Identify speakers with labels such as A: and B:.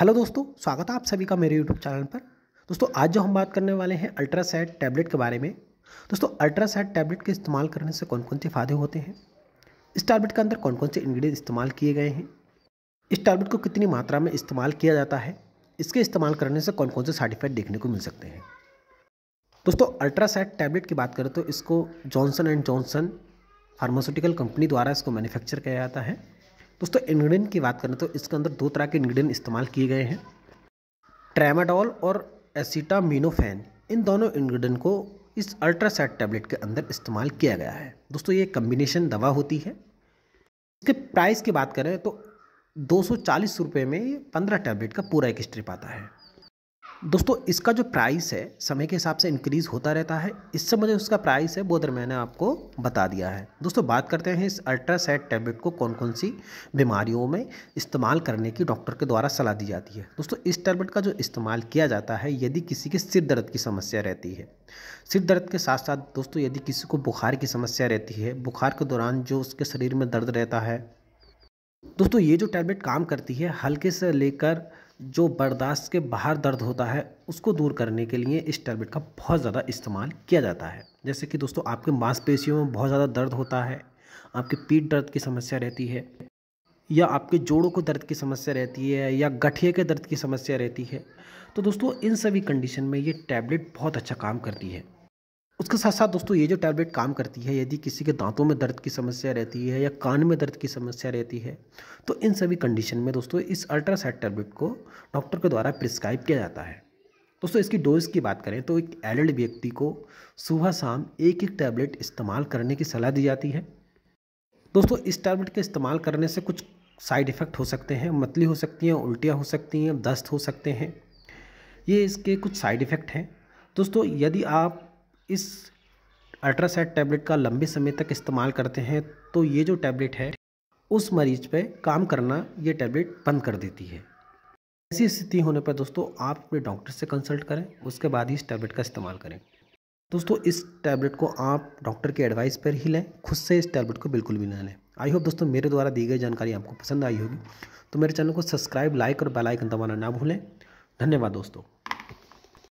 A: hello दोस्तों स्वागत है आप सभी का मेरे यूट्यूब चैनल पर दोस्तों आज जो हम बात करने वाले हैं अल्ट्रासाइड टैबलेट के बारे में दोस्तों अल्ट्रासैट टैबलेट के इस्तेमाल करने से कौन कौन से फ़ायदे होते हैं इस टैबलेट के अंदर कौन कौन से इंग्रेडिएंट इस्तेमाल किए गए हैं इस टैबलेट को कितनी मात्रा में इस्तेमाल किया जाता है इसके इस्तेमाल करने से कौन कौन से साइड इफेक्ट देखने को मिल सकते हैं दोस्तों अल्ट्रासाइड टैबलेट की बात करें तो इसको Johnson and Johnson pharmaceutical company द्वारा इसको मैन्युफैक्चर किया जाता है दोस्तों इन्ग्रीडियंट की बात करें तो इसके अंदर दो तरह के इन्ग्रीडियंट इस्तेमाल किए गए हैं ट्रेमाडोल और एसिटामिनोफेन इन दोनों इन्ग्रीडियंट को इस अल्ट्रासेट टैबलेट के अंदर इस्तेमाल किया गया है दोस्तों ये कम्बिनेशन दवा होती है इसके प्राइस की बात करें तो दो सौ में पंद्रह टैबलेट का पूरा एक स्ट्रिप आता है दोस्तों इसका जो प्राइस है समय के हिसाब से इंक्रीज़ होता रहता है इस समय जो उसका प्राइस है वो दर मैंने आपको बता दिया है दोस्तों बात करते हैं इस अल्ट्रासेट टैबलेट को कौन कौन सी बीमारियों में इस्तेमाल करने की डॉक्टर के द्वारा सलाह दी जाती है दोस्तों इस टैबलेट का जो इस्तेमाल किया जाता है यदि किसी के सिर दर्द की समस्या रहती है सिर दर्द के साथ साथ दोस्तों यदि किसी को बुखार की समस्या रहती है बुखार के दौरान जो उसके शरीर में दर्द रहता है दोस्तों ये जो टैबलेट काम करती है हल्के से लेकर जो बर्दाश्त के बाहर दर्द होता है उसको दूर करने के लिए इस टैबलेट का बहुत ज़्यादा इस्तेमाल किया जाता है जैसे कि दोस्तों आपके मांसपेशियों में बहुत ज़्यादा दर्द होता है आपके पीठ दर्द की समस्या रहती है या आपके जोड़ों को दर्द की समस्या रहती है या गठिए के दर्द की समस्या रहती है तो दोस्तों इन सभी कंडीशन में ये टैबलेट बहुत अच्छा काम करती है उसके साथ साथ दोस्तों ये जो टैबलेट काम करती है यदि किसी के दांतों में दर्द की समस्या रहती है या कान में दर्द की समस्या रहती है तो इन सभी कंडीशन में दोस्तों इस अल्ट्रासाइट टैबलेट को डॉक्टर के द्वारा प्रिस्क्राइब किया जाता है दोस्तों इसकी डोज की बात करें तो एक एडल्ट व्यक्ति को सुबह शाम एक एक टैबलेट इस्तेमाल करने की सलाह दी जाती है दोस्तों इस टैबलेट के इस्तेमाल करने से कुछ साइड इफ़ेक्ट हो सकते हैं मतली हो सकती हैं उल्टियाँ हो सकती हैं दस्त हो सकते हैं ये इसके कुछ साइड इफ़ेक्ट हैं दोस्तों यदि आप इस अल्ट्रासाइड टैबलेट का लंबे समय तक इस्तेमाल करते हैं तो ये जो टैबलेट है उस मरीज पे काम करना ये टैबलेट बंद कर देती है ऐसी स्थिति होने पर दोस्तों आप अपने डॉक्टर से कंसल्ट करें उसके बाद ही इस टैबलेट का इस्तेमाल करें दोस्तों इस टैबलेट को आप डॉक्टर के एडवाइस पर ही लें खुद से इस टैबलेट को बिल्कुल भी ना लें आई होप दोस्तों मेरे द्वारा दी गई जानकारी आपको पसंद आई होगी तो मेरे चैनल को सब्सक्राइब लाइक और बेलाइकन दबाना ना भूलें धन्यवाद दोस्तों